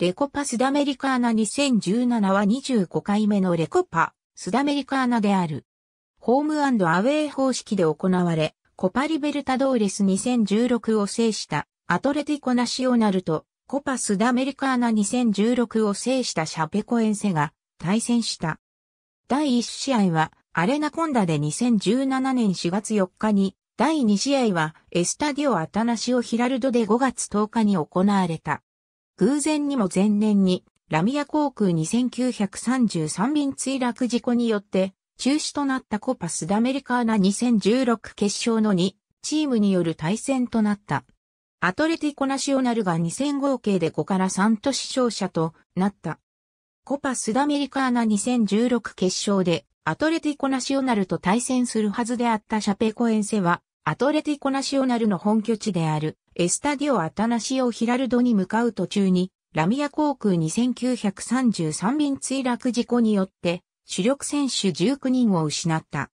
レコパスダメリカーナ2017は25回目のレコパスダメリカーナである。ホームアウェイ方式で行われ、コパリベルタドーレス2016を制したアトレティコナシオナルとコパスダメリカーナ2016を制したシャペコエンセが対戦した。第1試合はアレナコンダで2017年4月4日に、第2試合はエスタディオ・アタナシオ・ヒラルドで5月10日に行われた。偶然にも前年に、ラミア航空2933便墜落事故によって、中止となったコパスダメリカーナ2016決勝の2チームによる対戦となった。アトレティコナシオナルが2000合計で5から3都市勝者となった。コパスダメリカーナ2016決勝でアトレティコナシオナルと対戦するはずであったシャペコエンセはアトレティコナシオナルの本拠地であるエスタディオ・アタナシオ・ヒラルドに向かう途中に、ラミア航空2933便墜落事故によって、主力選手19人を失った。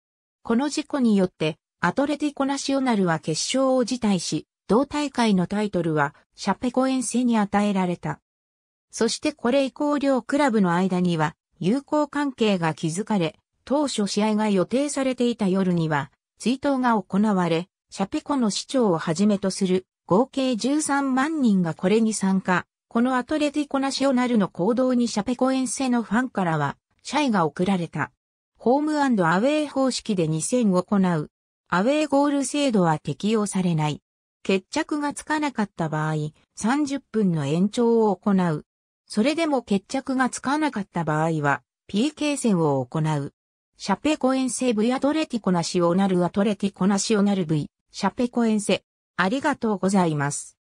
この事故によって、アトレティコナシオナルは決勝を辞退し、同大会のタイトルは、シャペコエンセに与えられた。そしてこれ以降両クラブの間には、友好関係が築かれ、当初試合が予定されていた夜には、追悼が行われ、シャペコの市長をはじめとする合計13万人がこれに参加。このアトレティコナショナルの行動にシャペコ遠征のファンからは、シャイが送られた。ホームアウェイ方式で2戦を行う。アウェイゴール制度は適用されない。決着がつかなかった場合、30分の延長を行う。それでも決着がつかなかった場合は、PK 戦を行う。シャペコ遠征 V アトレティコナシオナルアトレティコナシオナル V、シャペコ遠征。ありがとうございます。